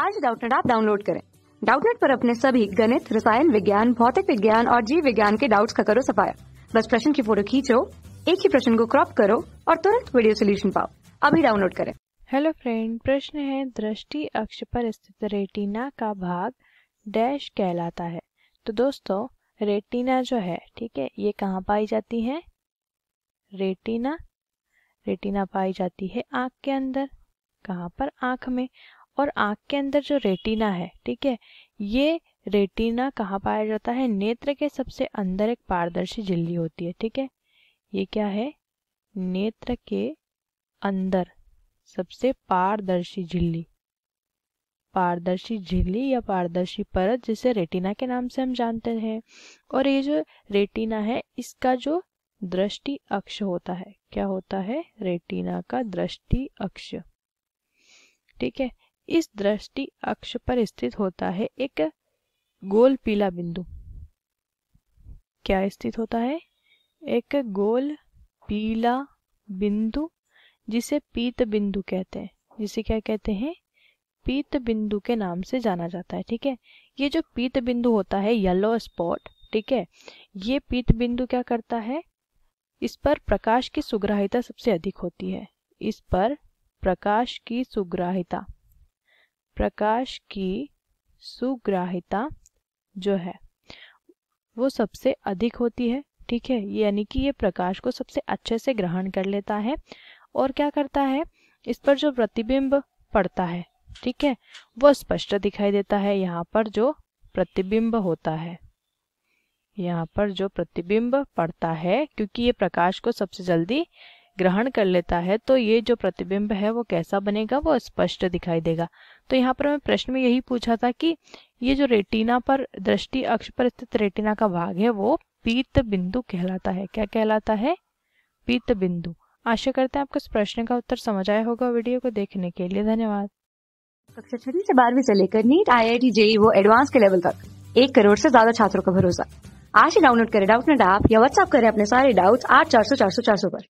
आज डाउटनेट आप डाउनलोड करें डाउटनेट पर अपने सभी गणित रसायन विज्ञान भौतिक विज्ञान और जीव विज्ञान के डाउट्स का करो सफाया बस प्रश्न की फोटो खींचो एक ही प्रश्न को क्रॉप करो और तुरंत वीडियो सोल्यूशन पाओ अभी डाउनलोड करें हेलो फ्रेंड प्रश्न है दृष्टि अक्ष पर स्थित रेटिना का भाग डैश कहलाता है तो दोस्तों रेटिना जो है ठीक है ये कहाँ पाई जाती है रेटिना रेटिना पाई जाती है आँख के अंदर कहाँ पर आँख में और आँख के अंदर जो रेटिना है ठीक है ये रेटिना कहाँ पाया जाता है नेत्र के सबसे अंदर एक पारदर्शी झिल्ली होती है ठीक है ये क्या है नेत्र के अंदर सबसे पारदर्शी झिल्ली पारदर्शी झिल्ली या पारदर्शी परत जिसे रेटिना के नाम से हम जानते हैं और ये जो रेटिना है इसका जो दृष्टि अक्ष होता है क्या होता है रेटिना का दृष्टि अक्ष ठीक है इस दृष्टि अक्ष पर स्थित होता है एक गोल पीला बिंदु क्या स्थित होता है एक गोल पीला बिंदु जिसे पीत बिंदु कहते हैं जिसे क्या कहते हैं पीत बिंदु के नाम से जाना जाता है ठीक है ये जो पीत बिंदु होता है येलो स्पॉट ठीक है ये पीत बिंदु क्या करता है इस पर प्रकाश की सुग्राहिता सबसे अधिक होती है इस पर प्रकाश की सुग्राहिता प्रकाश की सुग्राहिता जो है वो सबसे अधिक होती है ठीक है यानी कि ये प्रकाश को सबसे अच्छे से ग्रहण कर लेता है और क्या करता है इस पर जो प्रतिबिंब पड़ता है ठीक है वो स्पष्ट दिखाई देता है यहाँ पर जो प्रतिबिंब होता है यहाँ पर जो प्रतिबिंब पड़ता है क्योंकि ये प्रकाश को सबसे जल्दी ग्रहण कर लेता है तो ये जो प्रतिबिंब है वो कैसा बनेगा वो स्पष्ट दिखाई देगा तो यहाँ पर मैं प्रश्न में यही पूछा था कि ये जो रेटिना पर दृष्टि अक्ष पर स्थित रेटिना का भाग है वो पीत बिंदु कहलाता है क्या कहलाता है पीत बिंदु आशा करते हैं आपको इस प्रश्न का उत्तर समझ आया होगा वीडियो को देखने के लिए धन्यवाद कक्षा छठी से बारहवीं से लेकर NEET I I T JEE वो एडवांस के लेवल तक एक करोड़ से ज्यादा छात्रों का भरोसा आज ही डाउनलोड करें डाउट नेट ऐप या व्हाट्सअप करें अपने सारे डाउट्स आठ चार सौ चार सौ चार सौ पर